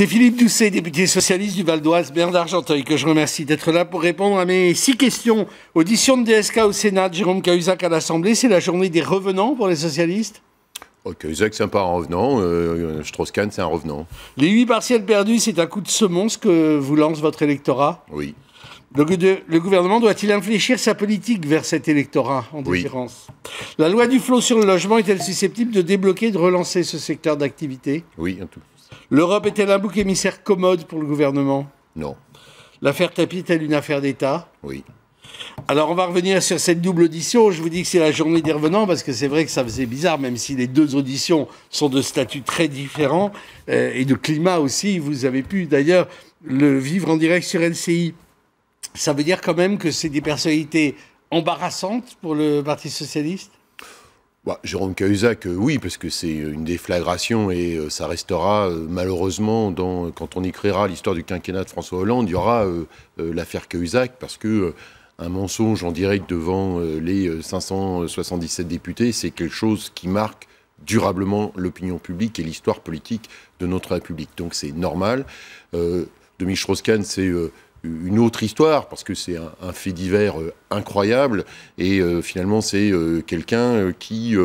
C'est Philippe Doucet, député socialiste du Val d'Oise, Bernard d'Argenteuil, que je remercie d'être là pour répondre à mes six questions. Audition de DSK au Sénat, Jérôme Cahuzac à l'Assemblée, c'est la journée des revenants pour les socialistes oh, Cahuzac, c'est pas un revenant. Euh, strauss c'est un revenant. Les huit partiels perdus, c'est un coup de semonce que vous lance votre électorat Oui. Le, gouvernement doit-il infléchir sa politique vers cet électorat en oui. La loi du flot sur le logement est-elle susceptible de débloquer de relancer ce secteur d'activité Oui, en tout. L'Europe est-elle un bouc émissaire commode pour le gouvernement Non. L'affaire Tapie est-elle une affaire d'État Oui. Alors on va revenir sur cette double audition. Je vous dis que c'est la journée des revenants parce que c'est vrai que ça faisait bizarre, même si les deux auditions sont de statut très différents euh, et de climat aussi. Vous avez pu d'ailleurs le vivre en direct sur NCI ça veut dire quand même que c'est des personnalités embarrassantes pour le Parti socialiste bah, Jérôme Cahuzac, euh, oui, parce que c'est euh, une déflagration et euh, ça restera malheureusement, quand on écrira l'histoire du quinquennat de François Hollande, il y aura l'affaire Cahuzac, parce que un mensonge en direct devant les 577 députés, c'est quelque chose qui marque durablement l'opinion publique et l'histoire politique de notre République. Donc c'est normal. Dominique Strauss-Kahn, c'est une autre histoire, parce que c'est un, fait divers euh, incroyable, et euh, finalement c'est euh, quelqu'un qui,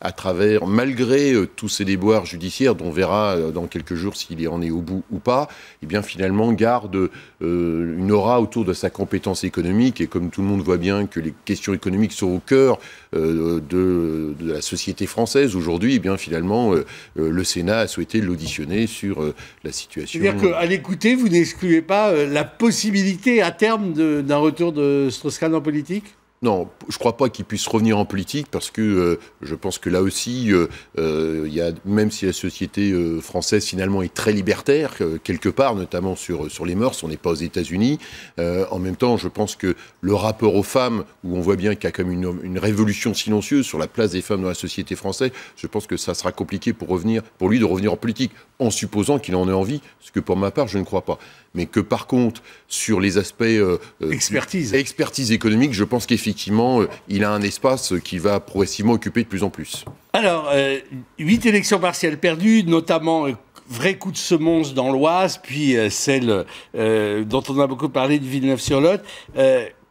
à travers, malgré tous ses déboires judiciaires, dont on verra dans quelques jours s'il en est au bout ou pas, et eh bien finalement garde une aura autour de sa compétence économique, et comme tout le monde voit bien que les questions économiques sont au cœur de, la société française aujourd'hui, et eh bien finalement le Sénat a souhaité l'auditionner sur la situation. C'est-à-dire qu'à l'écouter, vous n'excluez pas la possibilité possibilité à terme d'un retour de Strauss-Kahn en politique non, je ne crois pas qu'il puisse revenir en politique parce que euh, je pense que là aussi, euh, euh, il y a, même si la société française finalement est très libertaire, quelque part, notamment sur, sur les mœurs, on n'est pas aux États-Unis, en même temps, je pense que le rapport aux femmes, où on voit bien qu'il y a comme une, une, révolution silencieuse sur la place des femmes dans la société française, je pense que ça sera compliqué pour, revenir, pour lui de revenir en politique, en supposant qu'il en ait envie, ce que pour ma part, je ne crois pas. Mais que par contre, sur les aspects... expertise. Expertise économique, je pense qu'effectivement, effectivement, euh, il a un espace qui va progressivement occuper de plus en plus. Alors, euh, huit élections partielles perdues, notamment un euh, vrai coup de semonce dans l'Oise, puis celle dont on a beaucoup parlé de Villeneuve-sur-Lot.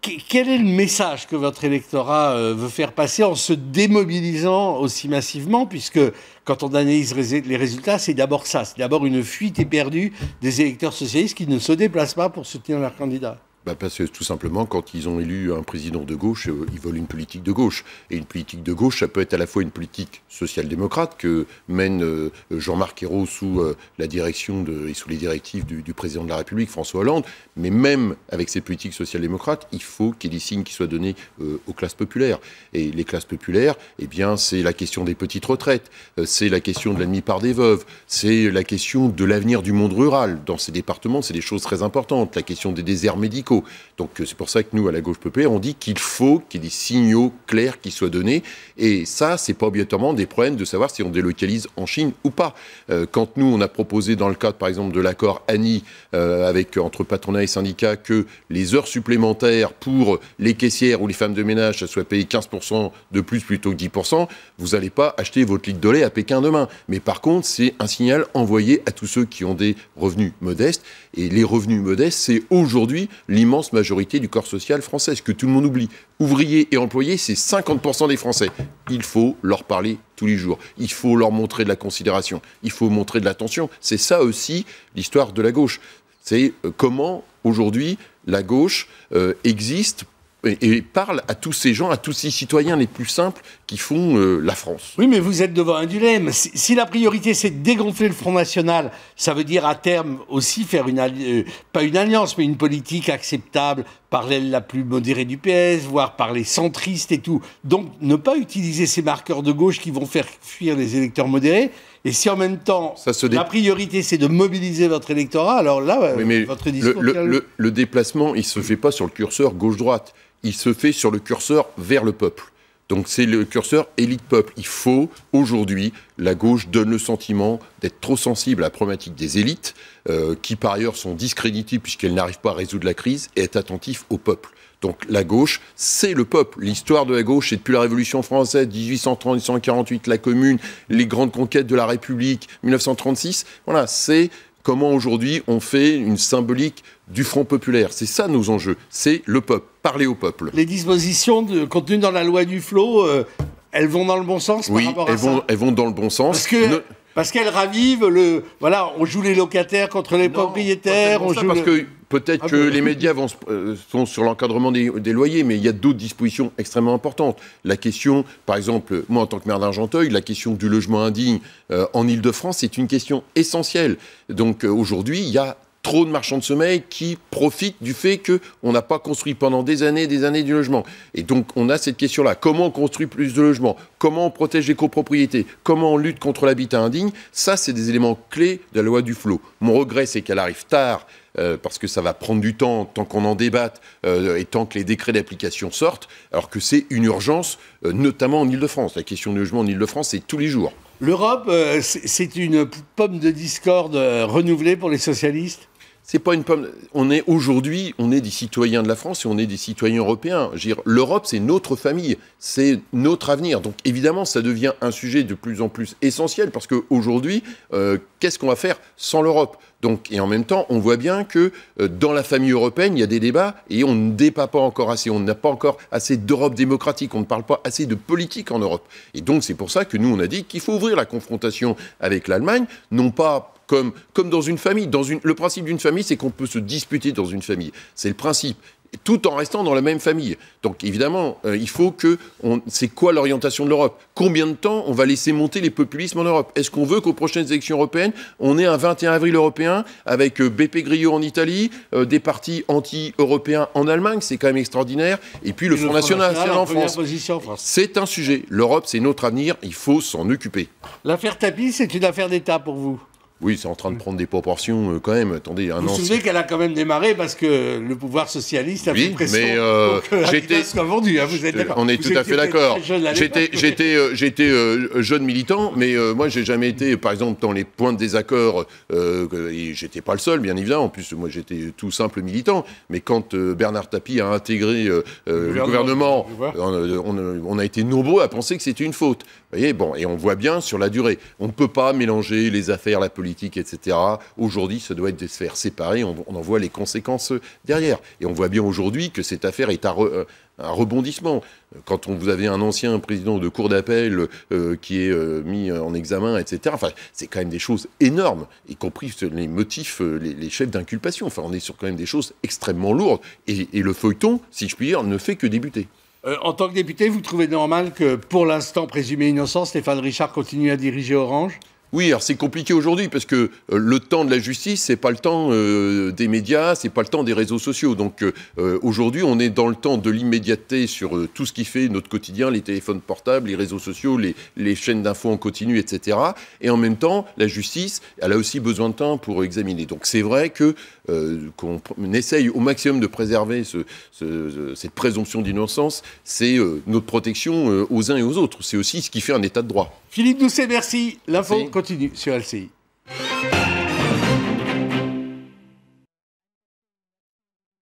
quel est le message que votre électorat veut faire passer en se démobilisant aussi massivement, puisque quand on analyse les résultats, c'est d'abord ça, c'est d'abord une fuite éperdue des électeurs socialistes qui ne se déplacent pas pour soutenir leur candidat bah, parce que tout simplement, quand ils ont élu un président de gauche, euh, ils veulent une politique de gauche. Et une politique de gauche, ça peut être à la fois une politique social-démocrate que mène euh, Jean-Marc Ayrault sous euh, la direction et sous les directives du, président de la République, François Hollande. Mais même avec ces politiques social-démocrates, il faut qu'il y ait des signes qui soient donnés aux classes populaires. Et les classes populaires, eh bien, c'est la question des petites retraites, c'est la question de la demi-part des veuves, c'est la question de l'avenir du monde rural dans ces départements, c'est des choses très importantes, la question des déserts médicaux. Donc euh, c'est pour ça que nous, à la gauche populaire, on dit qu'il faut qu'il y ait des signaux clairs qui soient donnés. Et ça, c'est pas obligatoirement des problèmes de savoir si on délocalise en Chine ou pas. Euh, quand nous, on a proposé dans le cadre, par exemple, de l'accord Annie, euh, avec, entre patronat et syndicat, que les heures supplémentaires pour les caissières ou les femmes de ménage soient payées 15% de plus plutôt que 10%, vous n'allez pas acheter votre litre de lait à Pékin demain. Mais par contre, c'est un signal envoyé à tous ceux qui ont des revenus modestes. Et les revenus modestes, c'est aujourd'hui l'immense immense majorité du corps social français, ce que tout le monde oublie. Ouvriers et employés, c'est 50% des Français. Il faut leur parler tous les jours. Il faut leur montrer de la considération. Il faut montrer de l'attention. C'est ça aussi l'histoire de la gauche. C'est euh, comment aujourd'hui la gauche euh, existe et, parle à tous ces gens, à tous ces citoyens les plus simples qui font euh, la France. Oui, mais vous êtes devant un dilemme. Si, la priorité c'est de dégonfler le Front National, ça veut dire à terme aussi faire une euh, pas une alliance, mais une politique acceptable par l'aile la plus modérée du PS, voire par les centristes et tout. Donc ne pas utiliser ces marqueurs de gauche qui vont faire fuir les électeurs modérés et si en même temps, la priorité c'est de mobiliser votre électorat, alors là, votre discours. Le, déplacement, il ne se fait pas sur le curseur gauche-droite, il se fait sur le curseur vers le peuple. Donc c'est le curseur élite-peuple. Il faut, aujourd'hui, la gauche donne le sentiment d'être trop sensible à la problématique des élites, euh, qui par ailleurs sont discréditées puisqu'elles n'arrivent pas à résoudre la crise, et être attentif au peuple. Donc la gauche, c'est le peuple. L'histoire de la gauche, c'est depuis la Révolution française, 1830-1848, la Commune, les grandes conquêtes de la République, 1936. Voilà, c'est comment aujourd'hui on fait une symbolique du Front populaire. C'est ça nos enjeux, c'est le peuple, parler au peuple. Les dispositions contenues dans la loi du flot, euh, elles vont dans le bon sens oui, par rapport elles à vont, ça elles vont dans le bon sens. que parce qu'elle ravive le. Voilà, on joue les locataires contre les propriétaires. On joue parce que peut-être ah que les médias vont, euh, sont sur l'encadrement des, loyers, mais il y a d'autres dispositions extrêmement importantes. La question, par exemple, moi en tant que maire d'Argenteuil, la question du logement indigne euh, en Ile-de-France, c'est une question essentielle. Donc euh, aujourd'hui, il y a trop de marchands de sommeil qui profitent du fait qu'on n'a pas construit pendant des années et des années du logement. Et donc, on a cette question-là. Comment on construit plus de logements Comment on protège les copropriétés Comment on lutte contre l'habitat indigne Ça, c'est des éléments clés de la loi du flot. Mon regret, c'est qu'elle arrive tard. Euh, parce que ça va prendre du temps tant qu'on en débatte euh, et tant que les décrets d'application sortent, alors que c'est une urgence, euh, notamment en Ile-de-France. La question du logement en Ile-de-France, c'est tous les jours. L'Europe, c'est une pomme de discorde renouvelée pour les socialistes c'est pas une pomme. On est aujourd'hui, on est des citoyens de la France et on est des citoyens européens. L'Europe, c'est notre famille, c'est notre avenir. Donc évidemment, ça devient un sujet de plus en plus essentiel parce qu'aujourd'hui, euh, qu'est-ce qu'on va faire sans l'Europe donc, et en même temps, on voit bien que euh, dans la famille européenne, il y a des débats et on ne débat pas encore assez. On n'a pas encore assez d'Europe démocratique. On ne parle pas assez de politique en Europe. Et donc, c'est pour ça que nous, on a dit qu'il faut ouvrir la confrontation avec l'Allemagne, non pas comme, comme dans une famille. Dans une, le principe d'une famille, c'est qu'on peut se disputer dans une famille. C'est le principe tout en restant dans la même famille. Donc évidemment, euh, il faut que... C'est quoi l'orientation de l'Europe Combien de temps on va laisser monter les populismes en Europe Est-ce qu'on veut qu'aux prochaines élections européennes, on ait un 21 avril européen avec euh, BP Grillo en Italie, euh, des partis anti-européens en Allemagne, c'est quand même extraordinaire, et puis le, Front, National, en, C'est un sujet. L'Europe, c'est notre avenir, il faut s'en occuper. L'affaire Tapis, c'est une affaire d'État pour vous oui, c'est en train de prendre des proportions euh, quand même. Attendez, un Vous qu'elle a quand même démarré parce que le pouvoir socialiste a oui, fait pression. mais euh, j'étais. Hein, euh, on est tout à fait d'accord. J'étais, jeune militant, mais moi j'ai jamais été, par exemple, dans les points de désaccord. et j'étais pas le seul, bien évidemment. En plus, moi j'étais tout simple militant. Mais quand Bernard Tapie a intégré le, gouvernement, on, on, a été nombreux à penser que c'était une faute. Vous voyez, bon, et on voit bien sur la durée. On ne peut pas mélanger les affaires, la politique politique, etc. Aujourd'hui, ça doit être des sphères séparées. On, on, en voit les conséquences derrière. Et on voit bien aujourd'hui que cette affaire est un, euh, rebondissement. Quand on, vous avez un ancien président de cour d'appel euh, qui est euh, mis en examen, etc. Enfin, c'est quand même des choses énormes, y compris les motifs, les, chefs d'inculpation. Enfin, on est sur quand même des choses extrêmement lourdes. Et, le feuilleton, si je puis dire, ne fait que débuter. en tant que député, vous trouvez normal que, pour l'instant présumé innocent, Stéphane Richard continue à diriger Orange oui, alors c'est compliqué aujourd'hui parce que euh, le temps de la justice, c'est pas le temps euh, des médias, c'est pas le temps des réseaux sociaux. Donc euh, aujourd'hui, on est dans le temps de l'immédiateté sur tout ce qui fait notre quotidien, les téléphones portables, les réseaux sociaux, les, les chaînes d'infos en continu, etc. Et en même temps, la justice, elle a aussi besoin de temps pour examiner. Donc c'est vrai que euh, qu'on essaye au maximum de préserver cette présomption d'innocence, c'est euh, notre protection euh, aux uns et aux autres. C'est aussi ce qui fait un état de droit. Philippe Doucet, merci. L'info continue sur LCI.